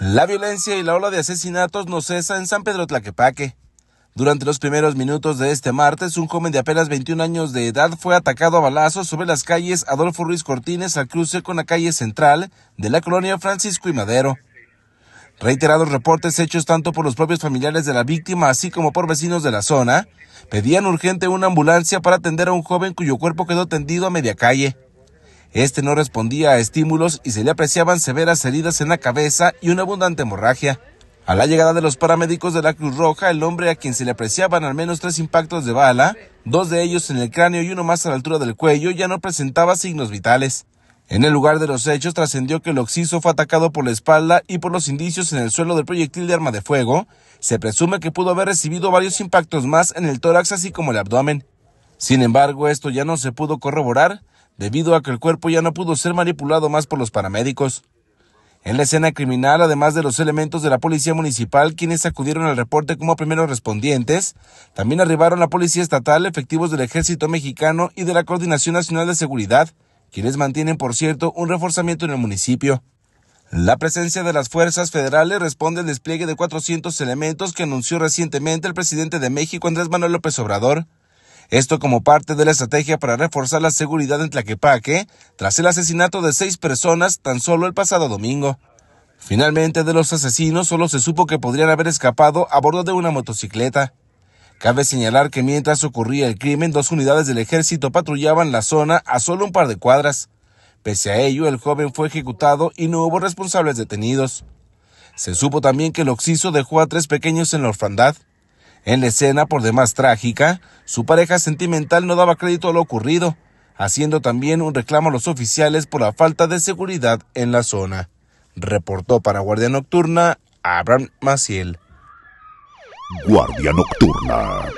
La violencia y la ola de asesinatos no cesa en San Pedro Tlaquepaque. Durante los primeros minutos de este martes, un joven de apenas 21 años de edad fue atacado a balazos sobre las calles Adolfo Ruiz Cortines al cruce con la calle central de la colonia Francisco y Madero. Reiterados reportes hechos tanto por los propios familiares de la víctima así como por vecinos de la zona pedían urgente una ambulancia para atender a un joven cuyo cuerpo quedó tendido a media calle. Este no respondía a estímulos y se le apreciaban severas heridas en la cabeza y una abundante hemorragia. A la llegada de los paramédicos de la Cruz Roja, el hombre a quien se le apreciaban al menos tres impactos de bala, dos de ellos en el cráneo y uno más a la altura del cuello, ya no presentaba signos vitales. En el lugar de los hechos trascendió que el occiso fue atacado por la espalda y por los indicios en el suelo del proyectil de arma de fuego, se presume que pudo haber recibido varios impactos más en el tórax así como el abdomen. Sin embargo, esto ya no se pudo corroborar, debido a que el cuerpo ya no pudo ser manipulado más por los paramédicos. En la escena criminal, además de los elementos de la policía municipal, quienes acudieron al reporte como primeros respondientes, también arribaron la policía estatal, efectivos del ejército mexicano y de la Coordinación Nacional de Seguridad, quienes mantienen, por cierto, un reforzamiento en el municipio. La presencia de las fuerzas federales responde al despliegue de 400 elementos que anunció recientemente el presidente de México, Andrés Manuel López Obrador, esto como parte de la estrategia para reforzar la seguridad en Tlaquepaque tras el asesinato de seis personas tan solo el pasado domingo. Finalmente, de los asesinos solo se supo que podrían haber escapado a bordo de una motocicleta. Cabe señalar que mientras ocurría el crimen, dos unidades del ejército patrullaban la zona a solo un par de cuadras. Pese a ello, el joven fue ejecutado y no hubo responsables detenidos. Se supo también que el Oxiso dejó a tres pequeños en la orfandad. En la escena, por demás trágica, su pareja sentimental no daba crédito a lo ocurrido, haciendo también un reclamo a los oficiales por la falta de seguridad en la zona. Reportó para Guardia Nocturna Abraham Maciel. Guardia Nocturna.